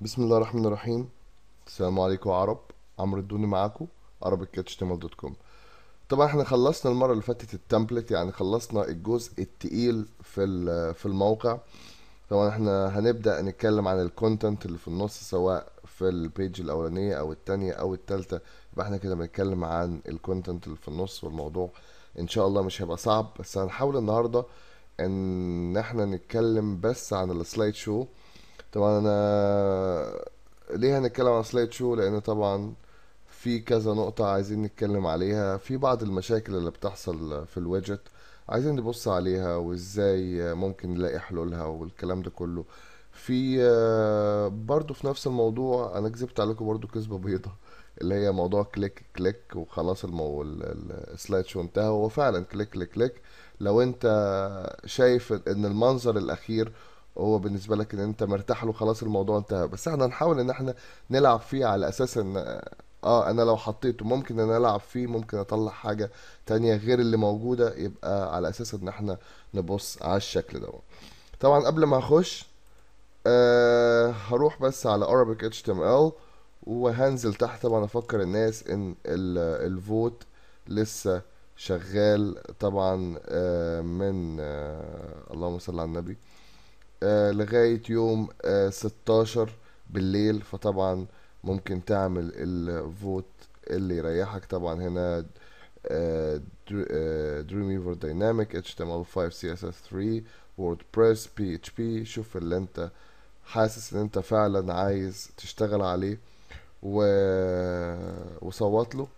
بسم الله الرحمن الرحيم السلام عليكم عرب عمرو الدوني معاكم دوت كوم طبعا احنا خلصنا المره اللي فاتت التمبلت يعني خلصنا الجزء التقيل في في الموقع طبعا احنا هنبدا نتكلم عن الكونتنت اللي في النص سواء في البيج الاولانيه او الثانيه او الثالثه يبقى احنا كده بنتكلم عن الكونتنت اللي في النص والموضوع ان شاء الله مش هيبقى صعب بس هنحاول النهارده ان احنا نتكلم بس عن السلايد شو طبعا انا ليه هنتكلم عن سلايد شو لان طبعا في كذا نقطة عايزين نتكلم عليها في بعض المشاكل اللي بتحصل في الويدجت عايزين نبص عليها وازاي ممكن نلاقي حلولها والكلام ده كله في آه، برضو في نفس الموضوع انا كذبت عليكم برضو كذبة بيضة اللي هي موضوع كليك كليك وخلاص المو... السلايد شو انتهى هو فعلا كليك كليك كليك لو انت شايف ان المنظر الاخير هو بالنسبه لك ان انت مرتاح له خلاص الموضوع انتهى بس احنا هنحاول ان احنا نلعب فيه على اساس ان اه انا لو حطيته ممكن ان العب فيه ممكن اطلع حاجه تانية غير اللي موجوده يبقى على اساس ان احنا نبص على الشكل ده طبعا قبل ما اخش آه هروح بس على Arabic HTML وهنزل تحت طبعا افكر الناس ان الفوت لسه شغال طبعا آه من آه اللهم صل على النبي آه، لغاية يوم 16 آه، بالليل فطبعا ممكن تعمل الفوت اللي يريحك طبعا هنا دريميفر دايناميك HTML5 CSS3 ووردبريس بي اتش بي شوف اللي انت حاسس ان انت فعلا عايز تشتغل عليه و... وصوت له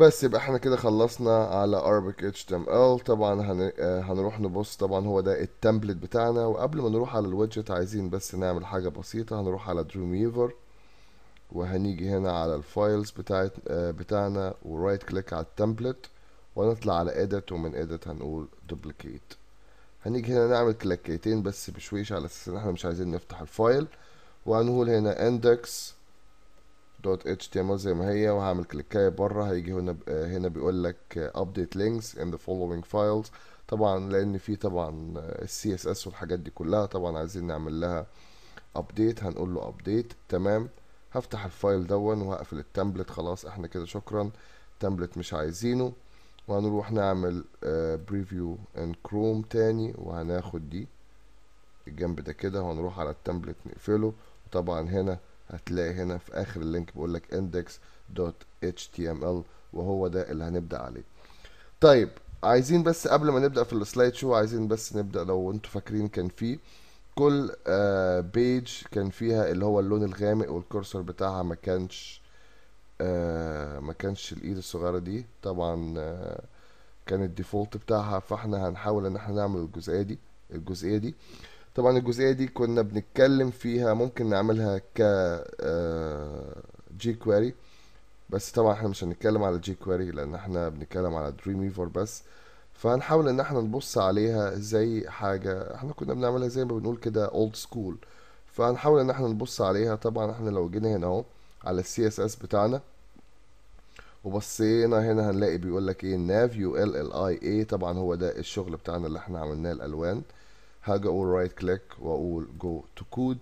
بس يبقى احنا كده خلصنا على Arabic HTML طبعا هن... آه، هنروح نبص طبعا هو ده التمبلت بتاعنا وقبل ما نروح على الويدجت عايزين بس نعمل حاجة بسيطة هنروح على Dreamweaver وهنيجي هنا على الفايلز بتاعت آه، بتاعنا ورايت كليك على التمبلت ونطلع على edit ومن edit هنقول duplicate هنيجي هنا نعمل كليكيتين بس بشويش على اساس ان احنا مش عايزين نفتح الفايل وهنقول هنا index دوت اتش تي ام ال زي ما هي وهعمل كليكايه بره هيجي هنا آه، هنا بيقول لك ابديت لينكس ان ذا فولوينج فايلز طبعا لان في طبعا السي اس اس والحاجات دي كلها طبعا عايزين نعمل لها ابديت هنقول له ابديت تمام هفتح الفايل دون وهقفل التمبلت خلاص احنا كده شكرا التمبلت مش عايزينه وهنروح نعمل بريفيو ان كروم تاني وهناخد دي الجنب ده كده وهنروح على التمبلت نقفله وطبعا هنا هتلاقي هنا في اخر اللينك بيقول لك index.html وهو ده اللي هنبدا عليه طيب عايزين بس قبل ما نبدا في السلايد شو عايزين بس نبدا لو انتوا فاكرين كان في كل بيج آه، كان فيها اللي هو اللون الغامق والكورسر بتاعها ما كانش آه، ما كانش الايد الصغيره دي طبعا آه، كان الديفولت بتاعها فاحنا هنحاول ان احنا نعمل الجزئيه دي الجزئيه دي طبعا الجزئية دي كنا بنتكلم فيها ممكن نعملها ك جي آه، كويري بس طبعا احنا مش هنتكلم على جي كويري لان احنا بنتكلم على دريم ويفر بس فهنحاول ان احنا نبص عليها زي حاجة احنا كنا بنعملها زي ما بنقول كده اولد سكول فهنحاول ان احنا نبص عليها طبعا احنا لو جينا هنا اهو على السي اس اس بتاعنا وبصينا هنا هنلاقي بيقول لك ايه نافيو ال ال اي اي طبعا هو ده الشغل بتاعنا اللي احنا عملناه الالوان هاجي اقول رايت كليك واقول جو تو كود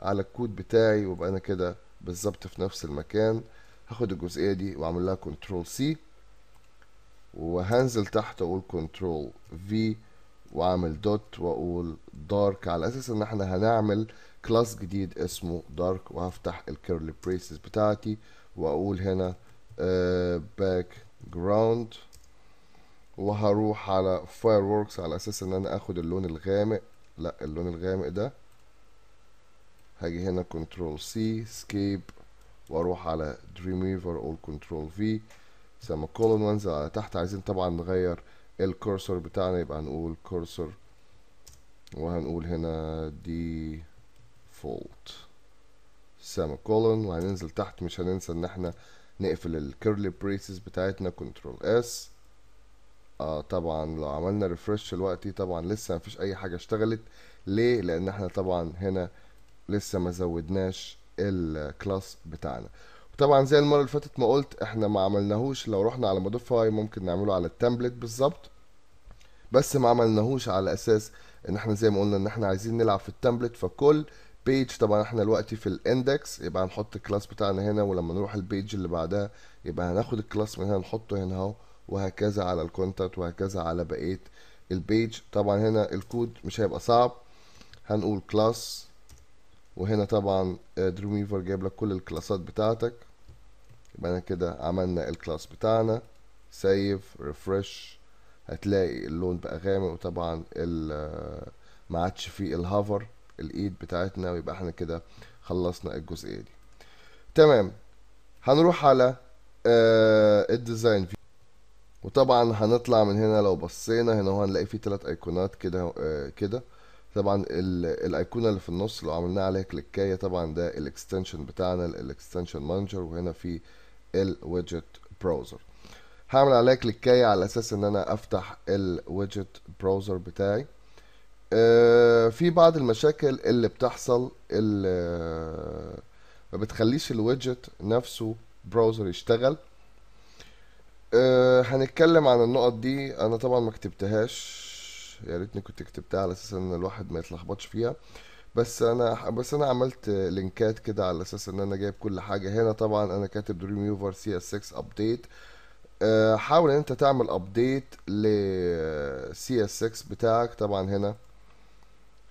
على الكود بتاعي وابقى انا كده بالظبط في نفس المكان هاخد الجزئيه دي واعمل لها كنترول سي وهنزل تحت اقول كنترول في واعمل دوت واقول دارك على اساس ان احنا هنعمل كلاس جديد اسمه دارك وهفتح الكيرلي بريسز بتاعتي واقول هنا باك آه, جراوند وهروح على فاير ووركس على اساس ان انا اخد اللون الغامق لا اللون الغامق ده هاجي هنا كنترول سي سكيب واروح على دريم ويفر اول كنترول في سما كولون وانزل على تحت عايزين طبعا نغير الكورسور بتاعنا يبقى هنقول كورسور وهنقول هنا دي فولت سما كولون وهننزل تحت مش هننسى ان احنا نقفل الكيرلي بريسز بتاعتنا كنترول اس اه طبعا لو عملنا ريفرش دلوقتي طبعا لسه مفيش اي حاجه اشتغلت ليه لان احنا طبعا هنا لسه ما زودناش الكلاس بتاعنا وطبعا زي المره اللي فاتت ما قلت احنا ما عملناهوش لو رحنا على مودفاي ممكن نعمله على التمبلت بالظبط بس ما عملناهوش على اساس ان احنا زي ما قلنا ان احنا عايزين نلعب في التمبلت فكل بيج طبعا احنا دلوقتي في الاندكس يبقى هنحط الكلاس بتاعنا هنا ولما نروح البيج اللي بعدها يبقى هناخد الكلاس من هنا نحطه هنا اهو وهكذا على الكونتاكت وهكذا على بقيه البيج طبعا هنا الكود مش هيبقى صعب هنقول كلاس وهنا طبعا دريميفر آه، جايب لك كل الكلاسات بتاعتك يبقى انا كده عملنا الكلاس بتاعنا سيف ريفرش هتلاقي اللون بقى غامق وطبعا آه، ما عادش فيه الهافر الايد بتاعتنا ويبقى احنا كده خلصنا الجزئيه دي تمام هنروح على آه، الديزاين uh, وطبعا هنطلع من هنا لو بصينا هنا هنلاقي فيه تلات ايقونات كده آه، كده طبعا الايقونه اللي في النص لو عملنا عليها كليكايه طبعا ده الاكستنشن بتاعنا الاكستنشن مانجر وهنا في الويدجت براوزر هعمل عليها كليكايه على اساس ان انا افتح الويدجت براوزر بتاعي آه في بعض المشاكل اللي بتحصل اللي آه، ما بتخليش الويدجت نفسه براوزر يشتغل أه هنتكلم عن النقط دي انا طبعا ما كتبتهاش يا ريتني كنت كتبتها على اساس ان الواحد ما يتلخبطش فيها بس انا بس انا عملت لينكات كده على اساس ان انا جايب كل حاجه هنا طبعا انا كاتب دريم يوفر سي اس 6 ابديت حاول ان انت تعمل ابديت ل سي اس 6 بتاعك طبعا هنا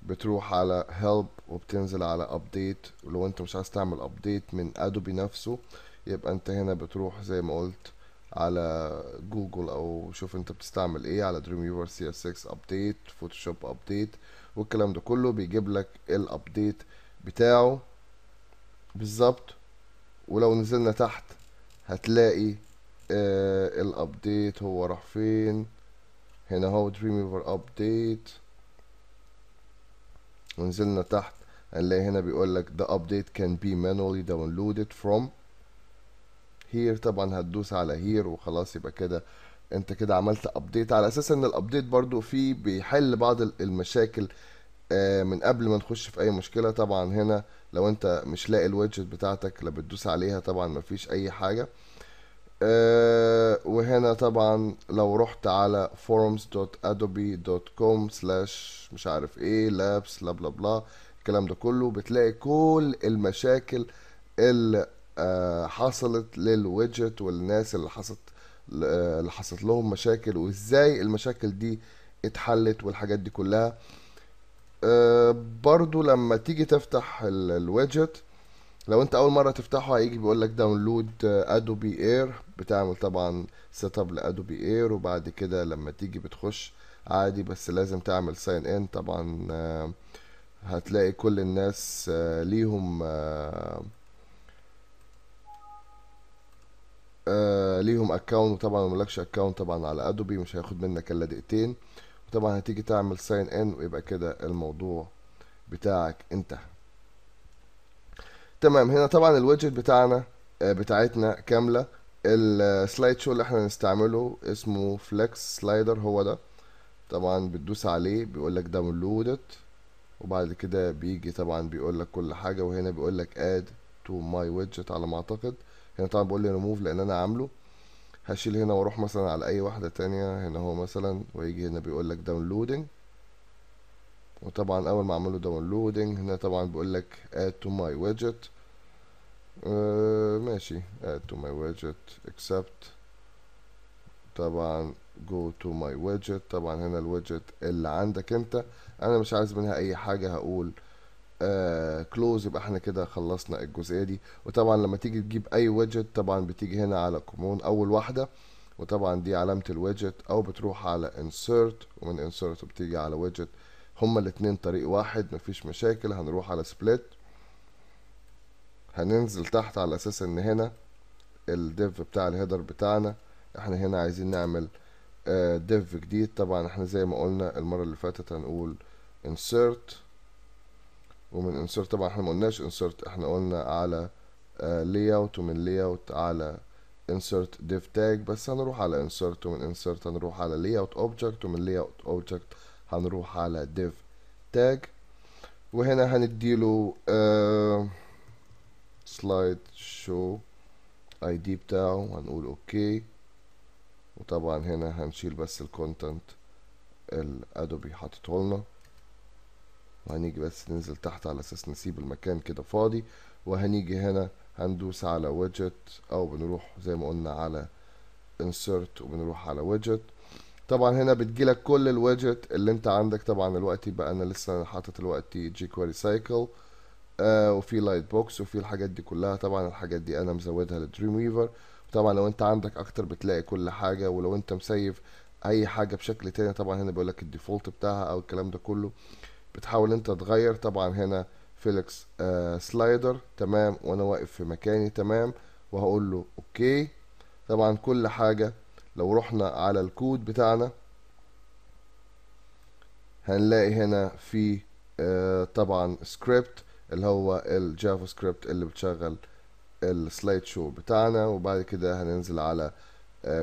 بتروح على هيلب وبتنزل على ابديت ولو انت مش عايز تعمل ابديت من ادوبي نفسه يبقى انت هنا بتروح زي ما قلت على جوجل او شوف انت بتستعمل ايه على دريم ويفر سي اس 6 ابديت فوتوشوب ابديت والكلام ده كله بيجيب لك الابديت بتاعه بالظبط ولو نزلنا تحت هتلاقي آه الابديت هو راح فين هنا اهو دريم ويفر ابديت ونزلنا تحت هنلاقي هنا بيقول لك the update can be manually downloaded from هير طبعا هتدوس على هير وخلاص يبقى كده انت كده عملت ابديت على اساس ان الابديت برضو فيه بيحل بعض المشاكل آه، من قبل ما نخش في اي مشكله طبعا هنا لو انت مش لاقي الويدجت بتاعتك لا بتدوس عليها طبعا مفيش اي حاجه آه، وهنا طبعا لو رحت على forums.adobe.com slash مش عارف ايه labs بلا بلا بلا الكلام ده كله بتلاقي كل المشاكل اللي آه، حصلت للويدجت والناس اللي حصلت آه، اللي حصلت لهم مشاكل وازاي المشاكل دي اتحلت والحاجات دي كلها آه، برضو لما تيجي تفتح الويدجت لو انت اول مره تفتحه هيجي بيقول لك داونلود ادوبي اير بتعمل طبعا سيت اب لادوبي اير وبعد كده لما تيجي بتخش عادي بس لازم تعمل ساين ان طبعا هتلاقي كل الناس ليهم آه، ليهم اكونت وطبعا ما لكش اكونت طبعا على ادوبي مش هياخد منك الا دقيقتين وطبعا هتيجي تعمل ساين ان ويبقى كده الموضوع بتاعك انتهى تمام هنا طبعا الويدجت بتاعنا آه، بتاعتنا كامله السلايد شو اللي احنا هنستعمله اسمه فليكس سلايدر هو ده طبعا بتدوس عليه بيقول لك داونلودد وبعد كده بيجي طبعا بيقول لك كل حاجه وهنا بيقول لك اد تو ماي ويدجت على ما اعتقد هنا يعني طبعا بقول لي ريموف لان انا عامله هشيل هنا واروح مثلا على اي واحده تانية هنا هو مثلا ويجي هنا بيقول لك داونلودنج وطبعا اول ما اعمله داونلودنج هنا طبعا بيقول لك اد تو ماي ويدجت ماشي اد تو ماي ويدجت اكسبت طبعا جو تو ماي ويدجت طبعا هنا الويدجت اللي عندك انت انا مش عايز منها اي حاجه هقول كلوز آه، يبقى احنا كده خلصنا الجزئيه دي وطبعا لما تيجي تجيب اي ويدجت طبعا بتيجي هنا على كومون اول واحده وطبعا دي علامه الويدجت او بتروح على انسيرت ومن انسيرت بتيجي على ويدجت هما الاثنين طريق واحد مفيش مشاكل هنروح على سبليت هننزل تحت على اساس ان هنا الديف بتاع الهيدر بتاعنا احنا هنا عايزين نعمل ديف آه، جديد طبعا احنا زي ما قلنا المره اللي فاتت هنقول insert ومن انسرت طبعا احنا ما قلناش انسرت احنا قلنا على لي آه، اوت ومن لي اوت على insert ديف تاج بس هنروح على insert ومن insert هنروح على layout object ومن layout object هنروح على ديف تاج وهنا هنديله سلايد آه، شو id بتاعه هنقول اوكي وطبعا هنا هنشيل بس الكونتنت الادوبي حاطته لنا وهنيجي بس ننزل تحت على اساس نسيب المكان كده فاضي وهنيجي هنا هندوس على ويدجت او بنروح زي ما قلنا على انسرت وبنروح على ويدجت طبعا هنا بتجيلك كل الويدجت اللي انت عندك طبعا دلوقتي بقى انا لسه حاطط دلوقتي جي كويري سايكل آه وفي لايت بوكس وفي الحاجات دي كلها طبعا الحاجات دي انا مزودها لدريم ويفر طبعا لو انت عندك اكتر بتلاقي كل حاجه ولو انت مسيف اي حاجه بشكل تاني طبعا هنا بيقول لك الديفولت بتاعها او الكلام ده كله بتحاول انت تغير طبعا هنا فيليكس آه سلايدر تمام وانا واقف في مكاني تمام وهقول له اوكي طبعا كل حاجه لو رحنا على الكود بتاعنا هنلاقي هنا في آه طبعا سكريبت اللي هو الجافا سكريبت اللي بتشغل السلايد شو بتاعنا وبعد كده هننزل على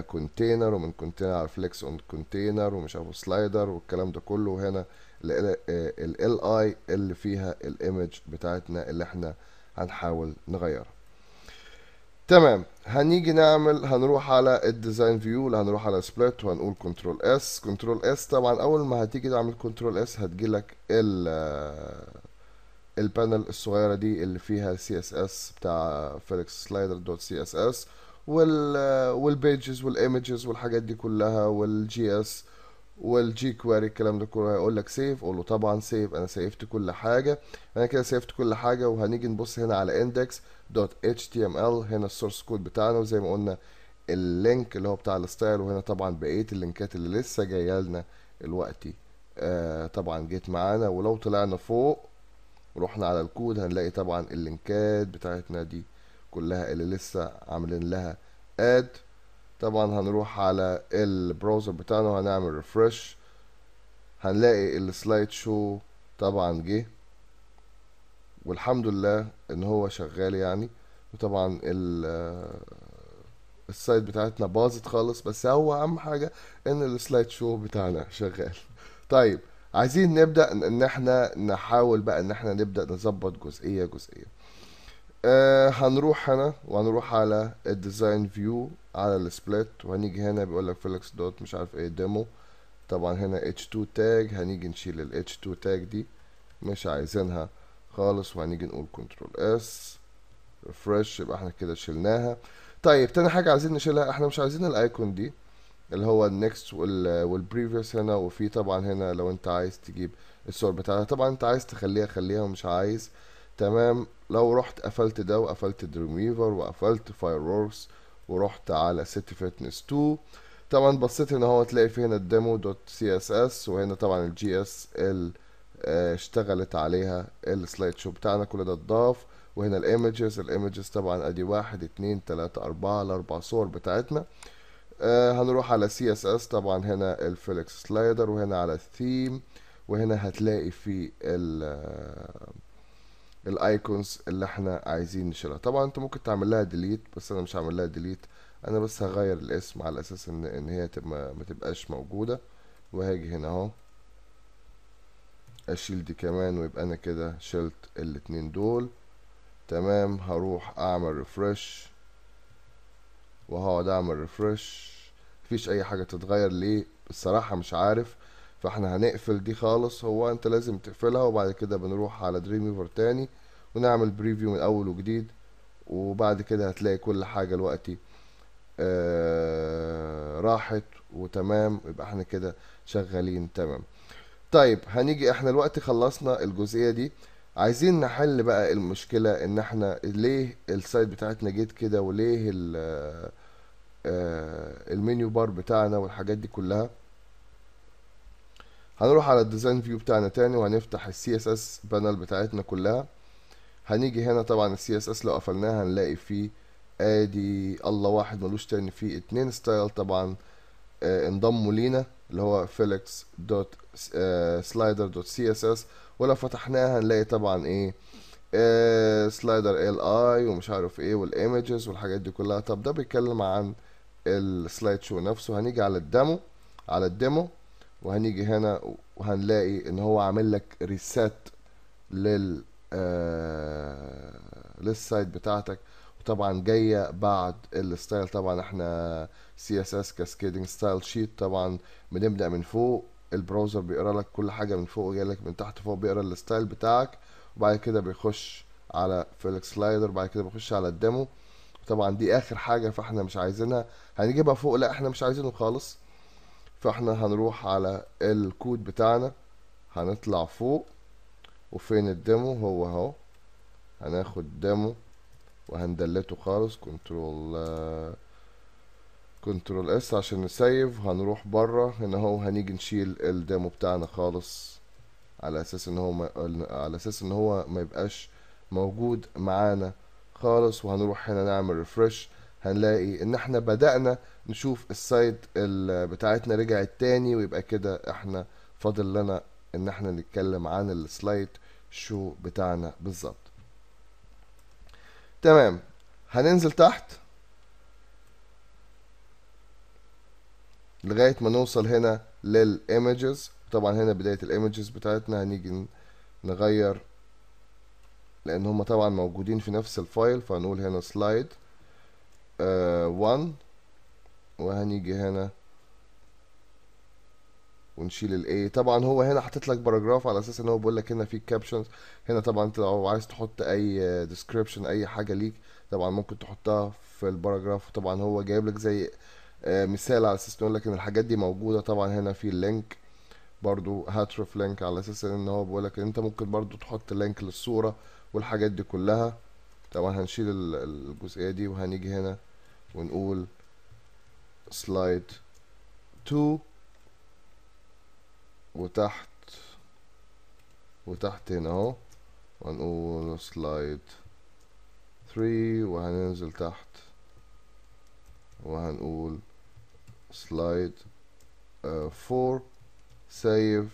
كونتينر آه، ومن كونتينر على فليكس اون كونتينر ومش عارف سلايدر والكلام ده كله وهنا ال اي اللي فيها الايمج بتاعتنا اللي احنا هنحاول نغيرها تمام هنيجي نعمل هنروح على الديزاين فيو اللي هنروح على سبلت وهنقول كنترول اس كنترول اس طبعا اول ما هتيجي تعمل كنترول اس هتجيلك ال البانل الصغيرة دي اللي فيها سي اس اس بتاع فيليكس سلايدر دوت سي اس اس وال والبيجز والايمجز والحاجات دي كلها والجي اس والجي كويري الكلام ده كله هيقول لك سيف اقول له طبعا سيف انا سيفت كل حاجه انا كده سيفت كل حاجه وهنيجي نبص هنا على index.html هنا السورس كود بتاعنا وزي ما قلنا اللينك اللي هو بتاع الستايل وهنا طبعا بقيه اللينكات اللي لسه جايه لنا دلوقتي آه طبعا جيت معانا ولو طلعنا فوق رحنا على الكود هنلاقي طبعا اللينكات بتاعتنا دي كلها اللي لسه عاملين لها اد طبعا هنروح على البراوزر بتاعنا وهنعمل ريفرش هنلاقي السلايد شو طبعا جه والحمد لله ان هو شغال يعني وطبعا آه، السايت بتاعتنا باظت خالص بس هو اهم حاجه ان السلايد شو بتاعنا شغال طيب عايزين نبدا ان احنا نحاول بقى ان احنا نبدا نظبط جزئيه جزئيه آه هنروح هنا وهنروح على الديزاين فيو على السبلت وهنيجي هنا بيقول لك فيلكس دوت مش عارف ايه ديمو طبعا هنا اتش 2 تاج هنيجي نشيل الاتش 2 تاج دي مش عايزينها خالص وهنيجي نقول كنترول اس ريفرش يبقى احنا كده شلناها طيب تاني حاجه عايزين نشيلها احنا مش عايزين الايكون دي اللي هو النكست والبريفيوس هنا وفي طبعا هنا لو انت عايز تجيب الصور بتاعتها طبعا انت عايز تخليها خليها ومش عايز تمام لو رحت قفلت ده وقفلت ويفر وقفلت فاير ووركس ورحت على سيتي فيتنس 2 طبعا بصيت هنا اهو تلاقي في هنا الديمو دوت سي اس اس وهنا طبعا الجي اس ال آه، اشتغلت عليها السلايد شو بتاعنا كل ده اتضاف وهنا الايمجز الايمجز طبعا ادي واحد اتنين تلاتة اربعة الاربع صور بتاعتنا آه هنروح على سي اس اس طبعا هنا الفليكس سلايدر وهنا على الثيم وهنا هتلاقي في ال آه، الايكونز اللي احنا عايزين نشيلها طبعا انت ممكن تعمل لها ديليت بس انا مش هعمل لها ديليت انا بس هغير الاسم على اساس ان ان هي تبقى ما تبقاش موجوده وهاجي هنا اهو اشيل دي كمان ويبقى انا كده شلت الاتنين دول تمام هروح اعمل ريفرش وهقعد اعمل ريفرش مفيش اي حاجه تتغير ليه الصراحه مش عارف فاحنا هنقفل دي خالص هو انت لازم تقفلها وبعد كده بنروح على دريم ويفر تاني ونعمل بريفيو من اول وجديد وبعد كده هتلاقي كل حاجة دلوقتي آه راحت وتمام يبقى احنا كده شغالين تمام طيب هنيجي احنا دلوقتي خلصنا الجزئية دي عايزين نحل بقى المشكلة ان احنا ليه السايت بتاعتنا جيت كده وليه آه، المنيو بار بتاعنا والحاجات دي كلها هنروح على الديزاين فيو بتاعنا تاني وهنفتح السي اس اس بانل بتاعتنا كلها هنيجي هنا طبعا السي اس اس لو قفلناها هنلاقي فيه ادي الله واحد ملوش تاني فيه اتنين ستايل طبعا آه انضموا لينا اللي هو فيليكس دوت سلايدر دوت سي اس اس ولو فتحناها هنلاقي طبعا ايه سلايدر ال اي ومش عارف ايه والايمجز والحاجات دي كلها طب ده بيتكلم عن السلايد شو نفسه هنيجي على الدمو على الديمو وهنيجي هنا وهنلاقي ان هو عامل لك ريسات لل آه، للسايت بتاعتك وطبعا جايه بعد الستايل طبعا احنا سي اس اس كاسكيدنج ستايل شيت طبعا بنبدا من فوق البراوزر بيقرا لك كل حاجه من فوق وجاي لك من تحت فوق بيقرا الستايل بتاعك وبعد كده بيخش على فيلكس سلايدر بعد كده بيخش على الديمو طبعا دي اخر حاجه فاحنا مش عايزينها هنجيبها فوق لا احنا مش عايزينه خالص فاحنا هنروح على الكود بتاعنا هنطلع فوق وفين الديمو هو اهو هناخد ديمو وهندلته خالص كنترول كنترول اس عشان نسيف هنروح بره هنا اهو هنيجي نشيل الديمو بتاعنا خالص على اساس ان هو ما... على اساس ان هو ما يبقاش موجود معانا خالص وهنروح هنا نعمل ريفرش هنلاقي ان احنا بدأنا نشوف السايد بتاعتنا رجعت تاني ويبقى كده احنا فاضل لنا ان احنا نتكلم عن السلايد شو بتاعنا بالظبط تمام هننزل تحت لغاية ما نوصل هنا للايمجز طبعا هنا بداية الايمجز بتاعتنا هنيجي نغير لان هما طبعا موجودين في نفس الفايل فهنقول هنا سلايد 1 آه، وهنيجي هنا ونشيل الاي طبعا هو هنا حاطط لك باراجراف على اساس ان هو بيقول لك هنا في كابشنز هنا طبعا انت لو عايز تحط اي ديسكريبشن آه، اي حاجه ليك طبعا ممكن تحطها في الباراجراف وطبعا هو جايب لك زي آه، مثال على اساس نقول لك ان الحاجات دي موجوده طبعا هنا في اللينك برضو هاترف لينك على اساس ان هو بيقول لك ان انت ممكن برضو تحط لينك للصوره والحاجات دي كلها طبعا هنشيل الجزئية دي وهنيجي هنا ونقول سلايد تو وتحت وتحت هنا اهو ونقول سلايد 3 وهننزل تحت وهنقول سلايد 4 سيف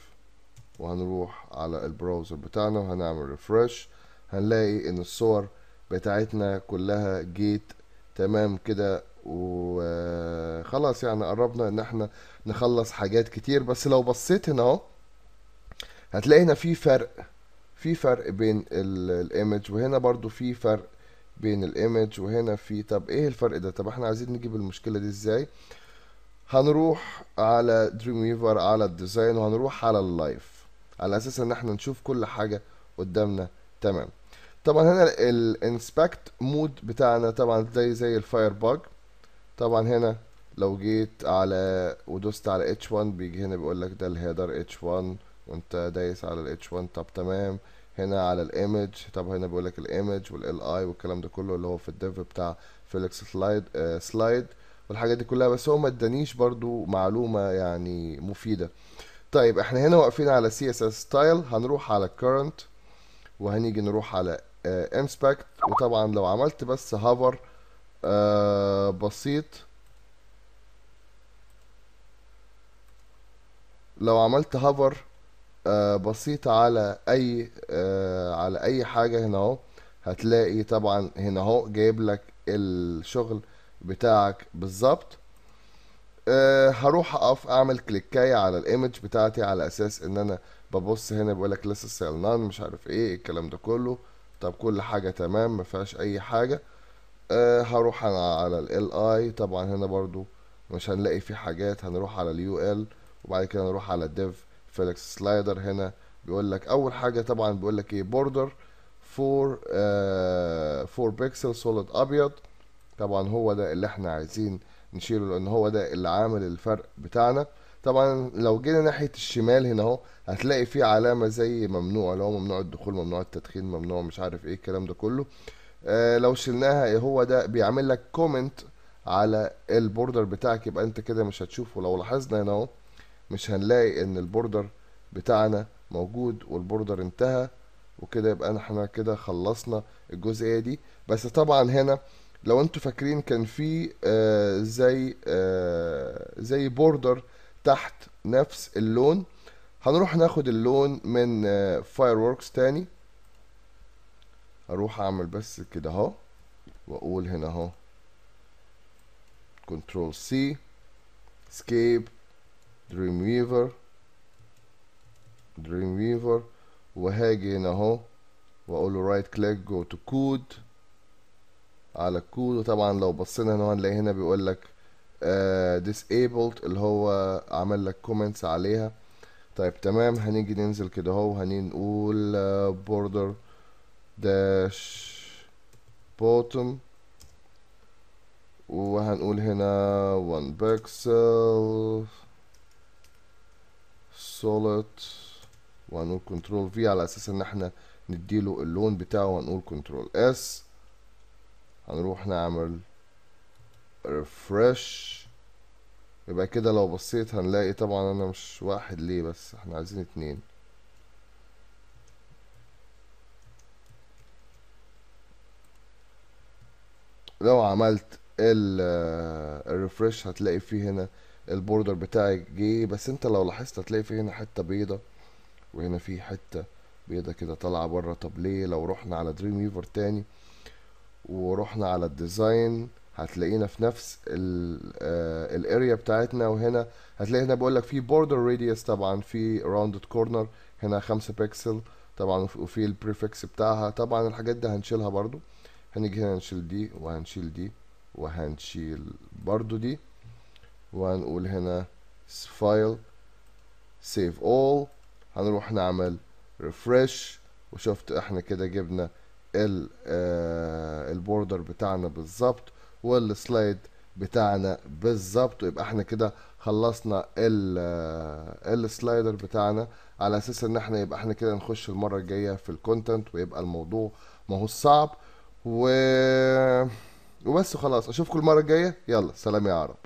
وهنروح على البراوزر بتاعنا وهنعمل ريفرش هنلاقي ان الصور بتاعتنا كلها جيت تمام كده وخلاص يعني قربنا ان احنا نخلص حاجات كتير بس لو بصيت هنا اهو هتلاقي هنا في فرق في فرق بين الايمج وهنا برضو في فرق بين الايمج وهنا في طب ايه الفرق ده طب احنا عايزين نجيب المشكله دي ازاي هنروح على دريم ويفر على الديزاين وهنروح على اللايف على اساس ان احنا نشوف كل حاجه قدامنا تمام طبعا هنا الانسبكت مود بتاعنا طبعا زي زي الفاير باج طبعا هنا لو جيت على ودوست علي اتش H1 بيجي هنا بيقول لك ده الهيدر اتش 1 وانت دايس على الاتش 1 طب تمام هنا على الايمج طب هنا بيقول لك الايمج والال اي والكلام ده كله اللي هو في الديف بتاع فيليكس سلايد آه سلايد والحاجات دي كلها بس هو ما ادانيش برده معلومه يعني مفيده طيب احنا هنا واقفين على سي اس اس ستايل هنروح على كرنت وهنيجي نروح على انسبكت آه، وطبعا لو عملت بس هافر آه، بسيط لو عملت هافر آه، بسيط على اي على اي حاجه هنا اهو هتلاقي طبعا هنا اهو جايب لك الشغل بتاعك بالظبط أه هروح اقف اعمل كليكايه على الايمج بتاعتي على اساس ان انا ببص هنا بيقول لك لسه سيل نان مش عارف ايه الكلام ده كله طب كل حاجه تمام ما فيهاش اي حاجه أه هروح انا على ال اي طبعا هنا برضو مش هنلاقي في حاجات هنروح على ال ال وبعد كده نروح على الديف فيليكس سلايدر هنا بيقول لك اول حاجه طبعا بيقول لك ايه بوردر 4 4 بيكسل سوليد ابيض طبعا هو ده اللي احنا عايزين نشيله لان هو ده اللي عامل الفرق بتاعنا طبعا لو جينا ناحية الشمال هنا اهو هتلاقي في علامة زي ممنوع اللي هو ممنوع الدخول ممنوع التدخين ممنوع مش عارف ايه الكلام ده كله آه لو شلناها إيه هو ده بيعمل لك كومنت على البوردر بتاعك يبقى انت كده مش هتشوفه لو لاحظنا هنا اهو مش هنلاقي ان البوردر بتاعنا موجود والبوردر انتهى وكده يبقى احنا كده خلصنا الجزئيه دي بس طبعا هنا لو انتوا فاكرين كان في آه زي آه زي بوردر تحت نفس اللون هنروح ناخد اللون من فاير آه، ووركس تاني اروح اعمل بس كده اهو واقول هنا اهو كنترول سي سكيب دريم ويفر دريم ويفر وهاجي هنا اهو واقول له رايت كليك جو تو كود على كود وطبعا لو بصينا هنا هنلاقي هنا بيقول لك ديسابلد آه، اللي هو عمل لك كومنتس عليها طيب تمام هنيجي ننزل كده اهو هنقول بوردر داش بوتوم وهنقول هنا 1 بيكسل سوليد وهنقول كنترول في على اساس ان احنا نديله اللون بتاعه هنقول كنترول اس هنروح نعمل ريفرش يبقى كده لو بصيت هنلاقي طبعا انا مش واحد ليه بس احنا عايزين اتنين لو عملت الريفرش آه، هتلاقي فيه هنا البوردر بتاعي جه بس انت لو لاحظت هتلاقي فيه هنا حته بيضه وهنا في حته بيضه كده طالعه بره طب ليه لو رحنا على دريم ويفر تاني ورحنا على الديزاين هتلاقينا في نفس الاريا آه، بتاعتنا وهنا هتلاقي هنا بقول لك في بوردر راديوس طبعا في راوندد كورنر هنا 5 بكسل طبعا وفي البريفكس بتاعها طبعا الحاجات دي هنشيلها برضو هنيجي هنا نشيل دي وهنشيل دي وهنشيل برضو دي وهنقول هنا فايل سيف اول هنروح نعمل ريفرش وشفت احنا كده جبنا البوردر آه، بتاعنا بالظبط والسلايد بتاعنا بالظبط ويبقى احنا كده خلصنا آه، السلايدر بتاعنا على اساس ان احنا يبقى احنا كده نخش المره الجايه في الكونتنت ويبقى الموضوع ما هو صعب و وبس خلاص اشوفكم المره الجايه يلا سلام يا عرب